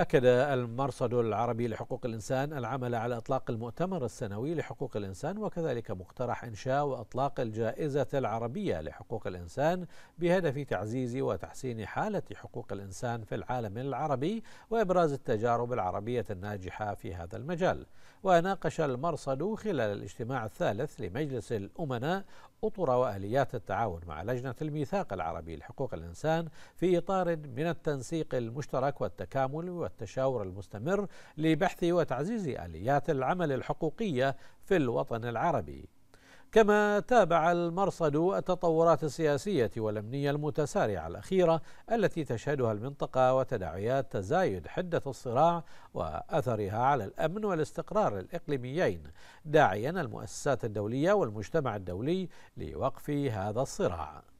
أكد المرصد العربي لحقوق الإنسان العمل على إطلاق المؤتمر السنوي لحقوق الإنسان وكذلك مقترح إنشاء وإطلاق الجائزة العربية لحقوق الإنسان بهدف تعزيز وتحسين حالة حقوق الإنسان في العالم العربي وإبراز التجارب العربية الناجحة في هذا المجال. وناقش المرصد خلال الاجتماع الثالث لمجلس الأمناء أطر وآليات التعاون مع لجنة الميثاق العربي لحقوق الإنسان في إطار من التنسيق المشترك والتكامل والتشاور المستمر لبحث وتعزيز اليات العمل الحقوقيه في الوطن العربي كما تابع المرصد التطورات السياسية والأمنية المتسارعة الأخيرة التي تشهدها المنطقة وتداعيات تزايد حدة الصراع وأثرها على الأمن والاستقرار الإقليميين داعيا المؤسسات الدولية والمجتمع الدولي لوقف هذا الصراع